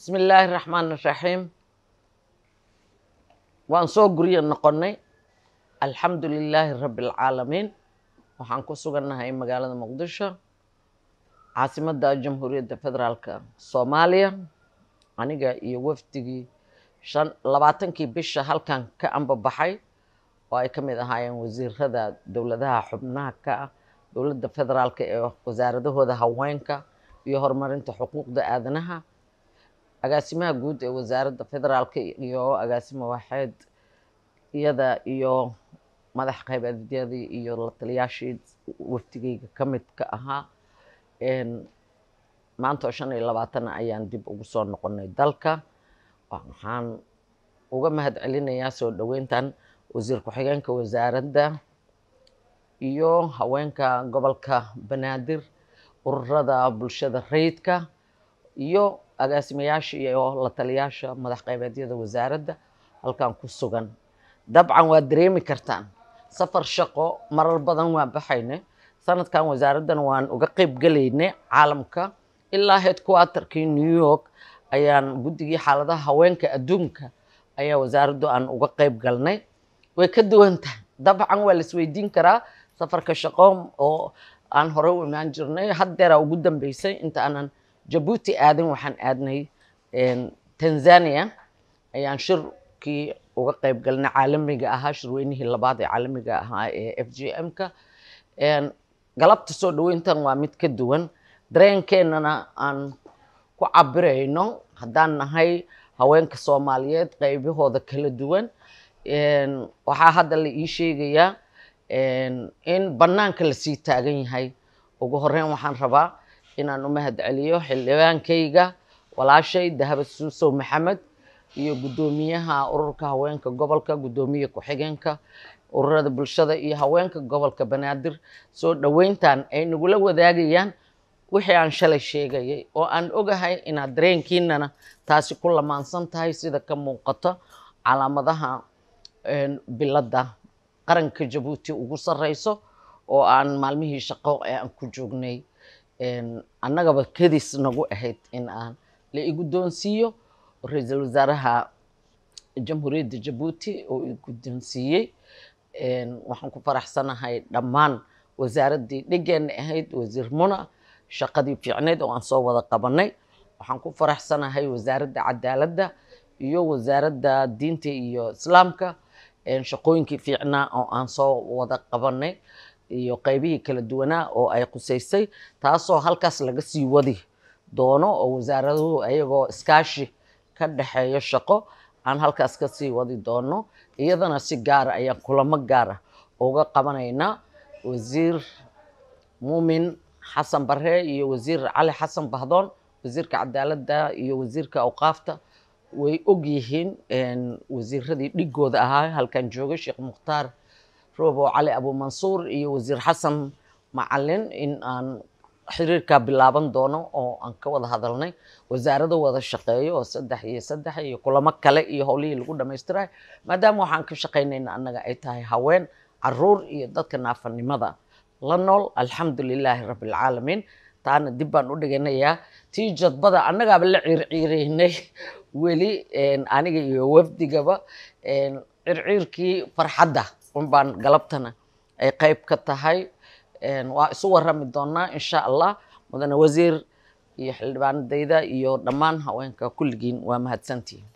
bismi illaahi raxmaan raxiim waan soo guryo noqonnay alxamdu lilaahi rabbi alcaalamiin waxaan ku sugannahay magaalada muqdisho caasimada jamhuuriyadda federaalka soomaaliya aniga iyo wafdigii shan labaatankii bisha halkan ka baxay oo ay ka mid ahaayeen wasiirada dowladaha xubnaha ka ah dowladda federaalka ee wasaaradahooda haweenka iyo horumarinta xuquuqda aadanaha agaasimaha guud ee wasaaradda federaalka iyo agaasimo waxeed iyada iyo madax qaybadyadii iyo la taliyaashii waftigeyga ka midka ahaa maanta oo shan iyo labaatana ayaan dib ugu soo noqonay dalka waxaan uga mahad celinayaa soo dhoweyntan wasiir ku-xigeenka wasaaradda iyo haweenka gobolka banaadir ururada bulshada rayidka iyo agaasimayaasha iyo la taliyaasha madax qaybeedyada wasaaradda halkan ku sugan dabcan waa dareemi kartaan safar shaqo marar badan waan baxayne sanadkan wasaaraddan waan uga qayb gelaynay caalamka ilaa headquarterkii new york ayaan guddigii xaaladaha haweenka adduunka ayaa wasaaraddu aan uga qayb galnay way ka duwan tahay dabcan waa la karaa safarka shaqo oo aan horey u imaan jirnay haddeeraa ugu dambeysay inta aanan jabuuti aadan waxaan aadnay tanzania ayaan shirkii uga qayb galnay caalamiga ahaa shirweynihii labaad ee caalamiga ahaa ee f g m-ka galabta soo dhaweyntan waa mid ka duwan dareenkeennana aan ku cabirayno haddaan nahay haweenka soomaaliyeed qaybahooda kala duwan waxaa hadda la ii sheegayaa in bannaanka lasii taagan yahay ugu horreyn waxaan rabaa inaan u mahad celiyo xildhibaankayga walaashay dahaba suusow maxamed iyo guddoomiyaha ururka haweenka gobolka guddoomiye ku-xigeenka ururada bulshada iyo haweenka gobolka banaadir soo dhoweyntan ay nagula wadaagayaan wixii aan shalay sheegayay oo aan ogahay inaad dareenkiinana taasi ku lamaansan tahay sida ka muuqato calaamadaha biladda qaranka jabuuti ugu sarreyso oo aan maalmihii shaqo ee aan ku joognay annagaba kadis nagu ahayd in aan la igu doonsiiyo ra-iisul wasaaraha jamhuuriyadda jabuuti oo i guddoonsiiyey waxaan ku faraxsanahay dhammaan wasaaraddii dhigeenna ahayd wasiir muna shaqadii fiicneyd oo aan soo wada qabanay waxaan ku faraxsanahay wasaaradda cadaaladda iyo wasaaradda diinta iyo islaamka shaqooyinkii fiicnaa oo aan soo wada qabanay iyo qaybihii kala duwanaa oo ay khusaysay taasoo halkaas laga sii wadi doono oo wasaaraduhu ayagoo iskaashi ka dhexeeyo shaqo aan halkaas ka sii wadi doono iyadana si gaara ah ayaan kulamo gaara ah uga qabanaynaa wasiir muumin xasan barre iyo wasiir cali xasan bahdoon wasiirka cadaaladda iyo wasiirka awqaafta way og yihiin wasiiradii dhigooda ahaa halkan jooga sheekh mukhtaar robo cali abu mansuur iyo wasiir xasan macalin in aan xiriirkaa bilaaban doono oo aan ka wada hadalnay wasaarada wada shaqeeyo oo saddex iyo saddex iyo kulamo kale iyo howlihii lagu dhamaystirayo maadaama waxaan ka shaqaynayna annaga ay tahay haween caruur iyo dadka naafanimada la nool alxamdulilaahi rabbialcaalamiin taana dib baan u dhiganayaa tii jadbada annagaaba la circiiraynay weli aniga iyo wafdigaba circiirkii farxadda unbaan galabtana ay qayb ka tahay waa isu warami doonaa insha allah mudane wasiir iyo xildhibaanadayda iyo dhammaan haweenka kulligiin waa mahadsantihiin